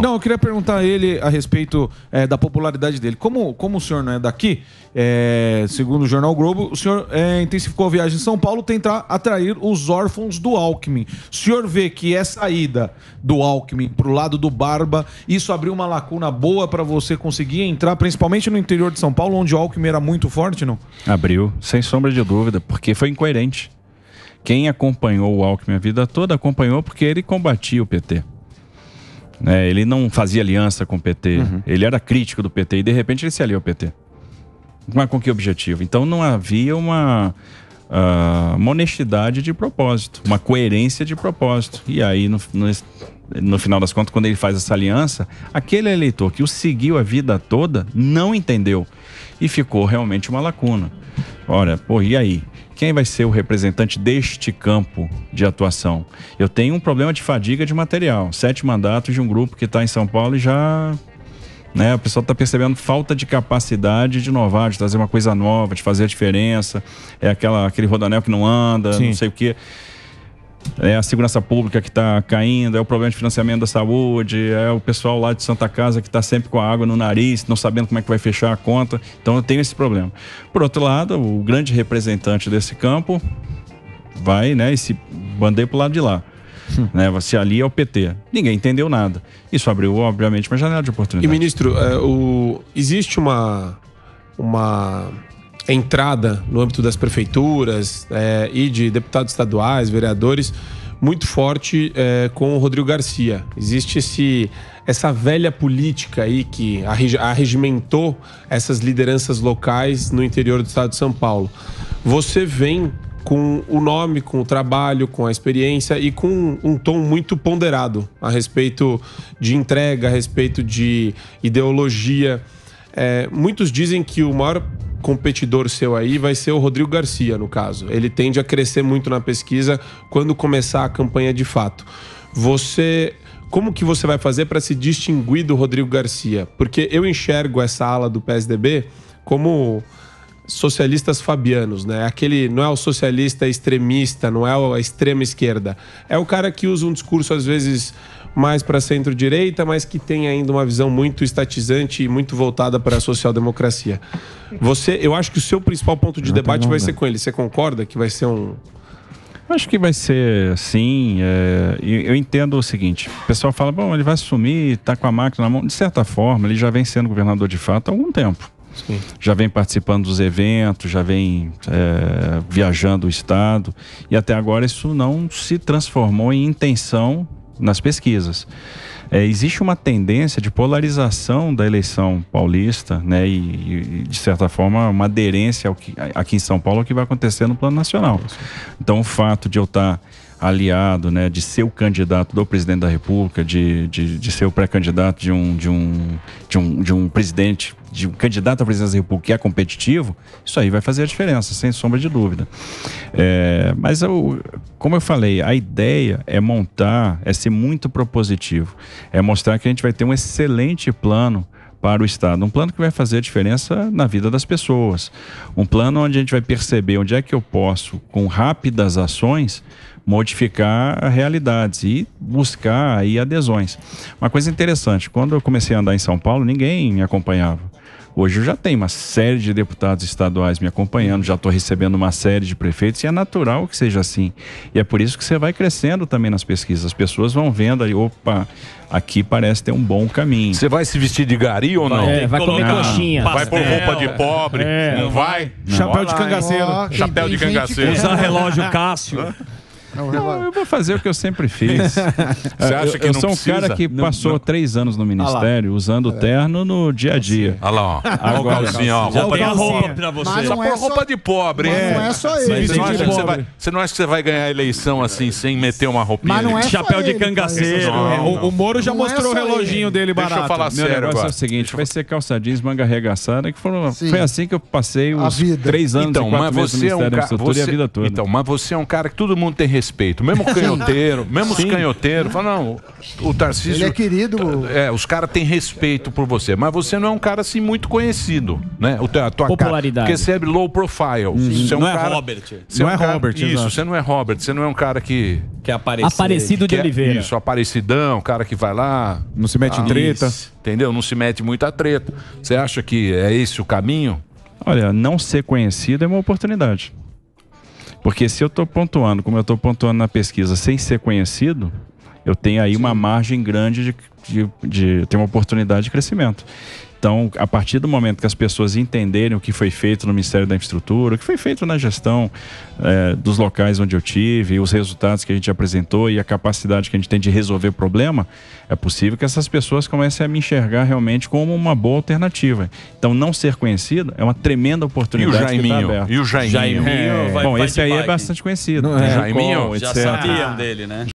Não, eu queria perguntar a ele a respeito é, da popularidade dele. Como, como o senhor não é daqui, é, segundo o Jornal Globo, o senhor é, intensificou a viagem em São Paulo tentar atrair os órfãos do Alckmin. O senhor vê que essa ida do Alckmin para o lado do Barba, isso abriu uma lacuna boa para você conseguir entrar, principalmente no interior de São Paulo, onde o Alckmin era muito forte, não? Abriu, sem sombra de dúvida, porque foi incoerente. Quem acompanhou o Alckmin a vida toda acompanhou porque ele combatia o PT é, ele não fazia aliança com o PT. Uhum. Ele era crítico do PT e de repente ele se aliou ao PT. Mas com que objetivo? Então não havia uma, uh, uma honestidade de propósito, uma coerência de propósito. E aí, no, no, no, final das contas, quando ele faz essa aliança, aquele eleitor que o seguiu a vida toda não entendeu. E ficou realmente uma lacuna. Olha, pô, e aí? quem vai ser o representante deste campo de atuação? Eu tenho um problema de fadiga de material. Sete mandatos de um grupo que está em São Paulo e já. Né, a pessoa está percebendo falta de capacidade de inovar, de trazer uma coisa nova, de fazer a diferença. É aquela, aquele rodanel que não anda, Sim. não sei o quê é a segurança pública que está caindo, é o problema de financiamento da saúde, é o pessoal lá de Santa Casa que está sempre com a água no nariz, não sabendo como é que vai fechar a conta. Então eu tenho esse problema. Por outro lado, o grande representante desse campo vai, né, e se bandeia para o lado de lá. Hum. Né, se ali é o PT. Ninguém entendeu nada. Isso abriu, obviamente, uma janela de oportunidade. E, ministro, é, o... existe uma, uma entrada no âmbito das prefeituras é, e de deputados estaduais, vereadores, muito forte é, com o Rodrigo Garcia. Existe esse, essa velha política aí que arregimentou essas lideranças locais no interior do estado de São Paulo. Você vem com o nome, com o trabalho, com a experiência e com um tom muito ponderado a respeito de entrega, a respeito de ideologia. É, muitos dizem que o maior competidor seu aí vai ser o Rodrigo Garcia, no caso. Ele tende a crescer muito na pesquisa quando começar a campanha de fato. Você como que você vai fazer para se distinguir do Rodrigo Garcia? Porque eu enxergo essa ala do PSDB como socialistas fabianos, né? Aquele não é o socialista extremista, não é a extrema esquerda. É o cara que usa um discurso às vezes mais para centro-direita, mas que tem ainda uma visão muito estatizante e muito voltada para a social-democracia. Você, eu acho que o seu principal ponto de Não, debate vai ser com ele. Você concorda que vai ser um Acho que vai ser assim. É, eu entendo o seguinte: o pessoal fala, bom, ele vai sumir, está com a máquina na mão. De certa forma, ele já vem sendo governador de fato há algum tempo. Sim. Já vem participando dos eventos, já vem é, viajando o Estado. E até agora isso não se transformou em intenção nas pesquisas. É, existe uma tendência de polarização da eleição paulista, né? E, e de certa forma, uma aderência ao que, aqui em São Paulo ao que vai acontecer no plano nacional. Então, o fato de eu estar aliado, né, de ser o candidato do presidente da República, de, de, de ser o pré-candidato de um, de, um, de, um, de um presidente de um candidato à presidência da República que é competitivo, isso aí vai fazer a diferença, sem sombra de dúvida. É, mas, eu, como eu falei, a ideia é montar, é ser muito propositivo, é mostrar que a gente vai ter um excelente plano para o Estado. Um plano que vai fazer a diferença na vida das pessoas. Um plano onde a gente vai perceber onde é que eu posso, com rápidas ações, modificar realidades e buscar aí adesões. Uma coisa interessante, quando eu comecei a andar em São Paulo, ninguém me acompanhava. Hoje eu já tenho uma série de deputados estaduais me acompanhando, já estou recebendo uma série de prefeitos e é natural que seja assim. E é por isso que você vai crescendo também nas pesquisas. As pessoas vão vendo aí, opa, aqui parece ter um bom caminho. Você vai se vestir de gari ou não? É, vai comer não. coxinha. Vai por é. roupa de pobre, é. não vai? Chapéu de cangaceiro. Chapéu de cangaceiro. Usar relógio Cássio. É não, eu vou fazer o que eu sempre fiz. Você é, acha que eu, não sou um precisa? cara que passou não, três anos no ministério usando é. terno no dia a dia. Olha lá, ó. Agora, ó, calcinha, ó. Roupa, de roupa pra você. Só é roupa de pobre, hein? Não é só ele. Você não, acha que você, vai, você não acha que você vai ganhar a eleição assim, sem meter uma roupinha? Mas não é Chapéu de cangaceiro. O, o Moro já mostrou o reloginho dele barato. Deixa eu falar sério negócio é o seguinte, vai ser calça jeans, manga arregaçada, que foram, foi assim que eu passei os três anos então, e quatro meses no Ministério da Infraestrutura e a vida toda. Então, mas você é um cara que todo mundo tem respeito respeito. Mesmo canhoteiro, mesmo os canhoteiros, fala, não, o Tarcísio. Ele é querido. Tá, é, os caras têm respeito por você, mas você não é um cara assim muito conhecido, né? O, a tua Popularidade. Cara, porque você é low profile. Uhum. Você é um não é cara, é Robert. Você não é, um é cara, Robert. Isso, você não é Robert, você não é um cara que. Que é aparecido. Aparecido de é Oliveira. Isso, aparecidão, cara que vai lá. Não se mete ah, em treta. Isso. Entendeu? Não se mete muita treta. Você acha que é esse o caminho? Olha, não ser conhecido é uma oportunidade. Porque se eu estou pontuando, como eu estou pontuando na pesquisa, sem ser conhecido, eu tenho aí uma margem grande de, de, de ter uma oportunidade de crescimento. Então, a partir do momento que as pessoas entenderem o que foi feito no Ministério da Infraestrutura, o que foi feito na gestão é, dos locais onde eu tive, os resultados que a gente apresentou e a capacidade que a gente tem de resolver o problema, é possível que essas pessoas comecem a me enxergar realmente como uma boa alternativa. Então, não ser conhecido é uma tremenda oportunidade. E o tá Jaiminho? Tá e o Jaiminho? Jaiminho é. Vai, Bom, vai esse aí bike. é bastante conhecido. Não é. Jaiminho? Já sabiam dele, né?